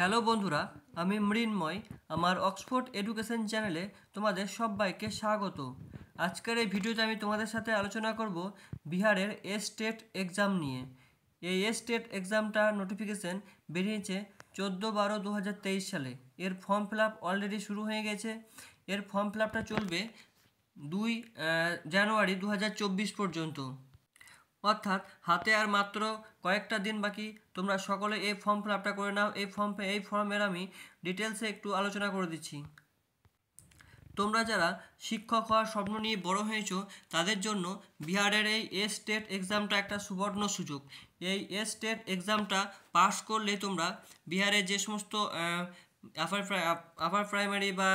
hello বন্ধুরা আমি মৃন্ময় আমার অক্সফোর্ড এডুকেশন চ্যানেলে তোমাদের সবাইকে স্বাগত আজকের এই ভিডিওতে আমি তোমাদের সাথে আলোচনা করব বিহারের এ স্টেট এক্সাম নিয়ে এই এ স্টেট এক্সামটার নোটিফিকেশন বেরিয়েছে চোদ্দো বারো দু সালে এর ফর্ম ফিল অলরেডি শুরু হয়ে গেছে এর ফর্ম ফিল চলবে দুই জানুয়ারি দু পর্যন্ত অর্থাৎ হাতে আর মাত্র কয়েকটা দিন বাকি তোমরা সকলে এই ফর্ম ফিল আপটা করে নাও এই ফর্ম এই ফর্মের আমি ডিটেলসে একটু আলোচনা করে দিচ্ছি তোমরা যারা শিক্ষক হওয়ার স্বপ্ন নিয়ে বড় হয়েছো তাদের জন্য বিহারের এই এ স্টেট এক্সামটা একটা সুবর্ণ সুযোগ এই এ স্টেট এক্সামটা পাস করলে তোমরা বিহারের যে সমস্ত আপার আপার প্রাইমারি বা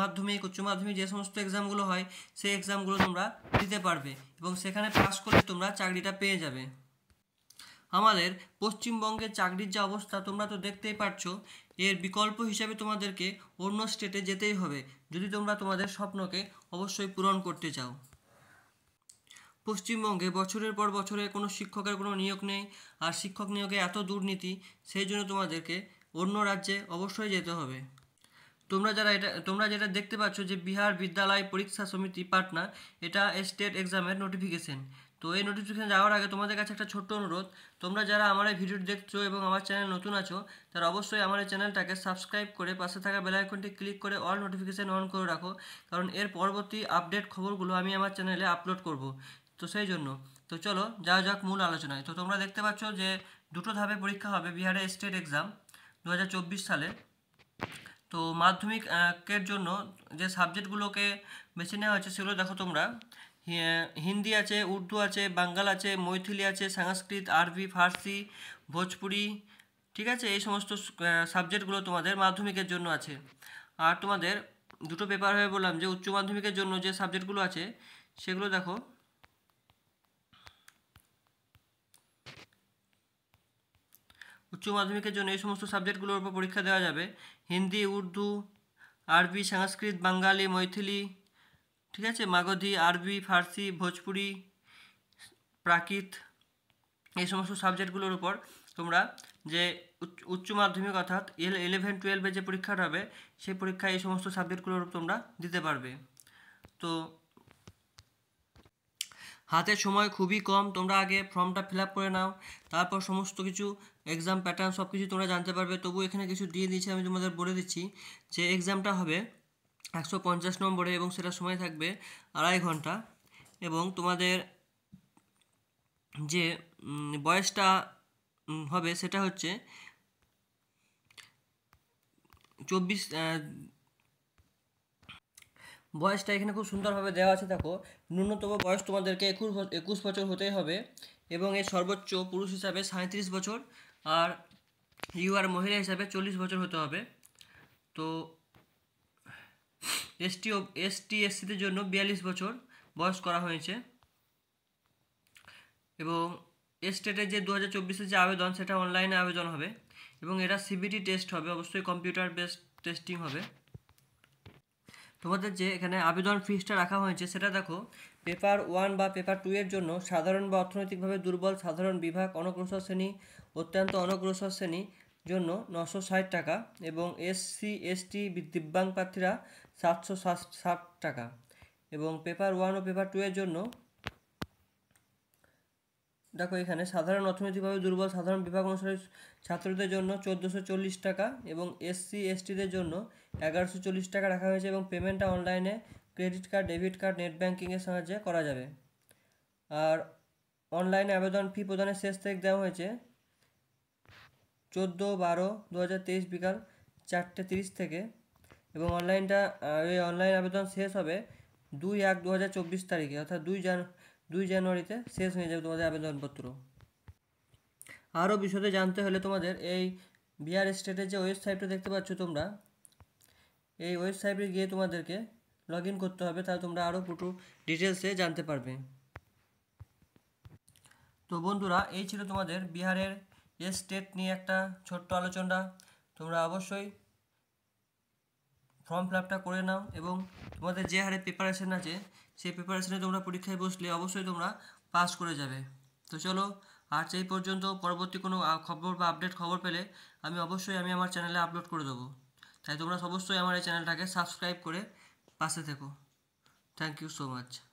মাধ্যমিক উচ্চ মাধ্যমিক যে সমস্ত এক্সামগুলো হয় সেই এক্সামগুলো তোমরা দিতে পারবে এবং সেখানে পাস করে তোমরা চাকরিটা পেয়ে যাবে আমাদের পশ্চিমবঙ্গের চাকরির যে অবস্থা তোমরা তো দেখতেই পারছো এর বিকল্প হিসাবে তোমাদেরকে অন্য স্টেটে যেতেই হবে যদি তোমরা তোমাদের স্বপ্নকে অবশ্যই পূরণ করতে চাও পশ্চিমবঙ্গে বছরের পর বছরে কোনো শিক্ষকের কোনো নিয়োগ নেই আর শিক্ষক নিয়োগে এত দুর্নীতি সেই জন্য তোমাদেরকে অন্য রাজ্যে অবশ্যই যেতে হবে তোমরা যারা এটা তোমরা যেটা দেখতে পাচ্ছ যে বিহার বিদ্যালয় পরীক্ষা সমিতি পাটনা এটা স্টেট এক্সামের নোটিফিকেশন তো এই নোটিফিকেশন যাওয়ার আগে তোমাদের কাছে একটা ছোট্ট অনুরোধ তোমরা যারা আমার এই ভিডিওটি দেখছো এবং আমার চ্যানেল নতুন আছো তারা অবশ্যই আমার এই চ্যানেলটাকে সাবস্ক্রাইব করে পাশে থাকা বেল আইকনটি ক্লিক করে অল নোটিফিকেশান অন করে রাখো কারণ এর পরবর্তী আপডেট খবরগুলো আমি আমার চ্যানেলে আপলোড করব তো সেই জন্য তো চলো যাওয়া যাক মূল আলোচনায় তো তোমরা দেখতে পাচ্ছ যে দুটো ধাপে পরীক্ষা হবে বিহারে স্টেট এক্সাম দু সালে তো মাধ্যমিকের জন্য যে সাবজেক্টগুলোকে বেছে নেওয়া হয়েছে সেগুলো দেখো তোমরা হিন্দি আছে উর্দু আছে বাঙ্গাল আছে মৈথিলি আছে সংস্কৃত আরবি ফার্সি ভোজপুরি ঠিক আছে এই সমস্ত সাবজেক্টগুলো তোমাদের মাধ্যমিকের জন্য আছে আর তোমাদের দুটো পেপার হয়ে বললাম যে উচ্চ মাধ্যমিকের জন্য যে সাবজেক্টগুলো আছে সেগুলো দেখো উচ্চ মাধ্যমিকের জন্য এই সমস্ত সাবজেক্টগুলোর উপর পরীক্ষা দেওয়া যাবে হিন্দি উর্দু আরবি সংস্কৃত বাঙালি মৈথিলি ঠিক আছে মাগধী আরবি ফার্সি ভোজপুরি প্রাকৃত এই সমস্ত সাবজেক্টগুলোর উপর তোমরা যে উচ্চ মাধ্যমিক অর্থাৎ ইলেভেন টুয়েলভে যে পরীক্ষাটা হবে সেই পরীক্ষায় এই সমস্ত সাবজেক্টগুলোর উপর তোমরা দিতে পারবে তো হাতে সময় খুবই কম তোমরা আগে ফর্মটা ফিল করে নাও তারপর সমস্ত কিছু এক্সাম প্যাটার্ন সব কিছু তোমরা জানতে পারবে তবু এখানে কিছু দিয়ে দিয়েছি আমি তোমাদের বলে দিচ্ছি যে এক্সামটা হবে একশো পঞ্চাশ নম্বরে এবং সেটা সময় থাকবে আড়াই ঘন্টা এবং তোমাদের যে বয়সটা হবে সেটা হচ্ছে চব্বিশ বয়সটা এখানে খুব সুন্দরভাবে দেওয়া আছে দেখো ন্যূনতম বয়স তোমাদেরকে একুশ একুশ বছর হতেই হবে এবং এর সর্বোচ্চ পুরুষ হিসাবে সাঁত্রিশ বছর আর ইউ আর মহিলা হিসাবে চল্লিশ বছর হতে হবে তো এসটি এসটি এসসিদের জন্য বিয়াল্লিশ বছর বয়স করা হয়েছে এবং স্টেটে e e যে দু হাজার যে আবেদন সেটা অনলাইনে আবেদন হবে এবং এটা সিবিটি টেস্ট হবে অবশ্যই কম্পিউটার বেসড টেস্টিং হবে তোমাদের যে এখানে আবেদন ফিসটা রাখা হয়েছে সেটা দেখো পেপার ওয়ান বা পেপার টু এর জন্য সাধারণ বা অর্থনৈতিকভাবে দুর্বল সাধারণ বিভাগ অনগ্রসর শ্রেণী অত্যন্ত অনগ্রসর শ্রেণী জন্য নশো ষাট টাকা এবং এসসি এসটি দিব্যাং প্রার্থীরা সাতশো ষাট টাকা এবং পেপার ওয়ান ও পেপার টু এর জন্য দেখো এখানে সাধারণ অর্থনৈতিকভাবে দুর্বল সাধারণ বিভাগ অনুসারে ছাত্রদের জন্য চোদ্দোশো চল্লিশ টাকা এবং এসসি এসটিদের জন্য এগারোশো চল্লিশ টাকা রাখা হয়েছে এবং পেমেন্টটা অনলাইনে credit card debit card net ব্যাঙ্কিংয়ের সাহায্যে করা যাবে আর অনলাইনে আবেদন ফি প্রদানের শেষ তারিখ দেওয়া হয়েছে চোদ্দো বারো দু বিকাল চারটে তিরিশ থেকে এবং অনলাইনটা এই অনলাইন আবেদন শেষ হবে দুই এক দু তারিখে অর্থাৎ দুই জান দুই জানুয়ারিতে শেষ হয়ে যাবে তোমাদের আবেদনপত্র আরও বিশদে জানতে হলে তোমাদের এই বিহার স্টেটের যে ওয়েবসাইটটা দেখতে পাচ্ছ তোমরা এই ওয়েবসাইটে গিয়ে তোমাদেরকে লগ করতে হবে তাহলে তোমরা আরও পুটু ডিটেলসে জানতে পারবে তো বন্ধুরা এই ছিল তোমাদের বিহারের স্টেট নিয়ে একটা ছোট্ট আলোচনা তোমরা অবশ্যই ফর্ম ফিল করে নাও এবং তোমাদের যে হারে প্রিপারেশন আছে সেই প্রিপারেশনে তোমরা পরীক্ষায় বসলে অবশ্যই তোমরা পাস করে যাবে তো চলো আর সেই পর্যন্ত পরবর্তী কোনো খবর বা আপডেট খবর পেলে আমি অবশ্যই আমি আমার চ্যানেলে আপলোড করে দেবো তাই তোমরা অবশ্যই আমার এই চ্যানেলটাকে সাবস্ক্রাইব করে পাশে থেকো থ্যাংক ইউ সো মাচ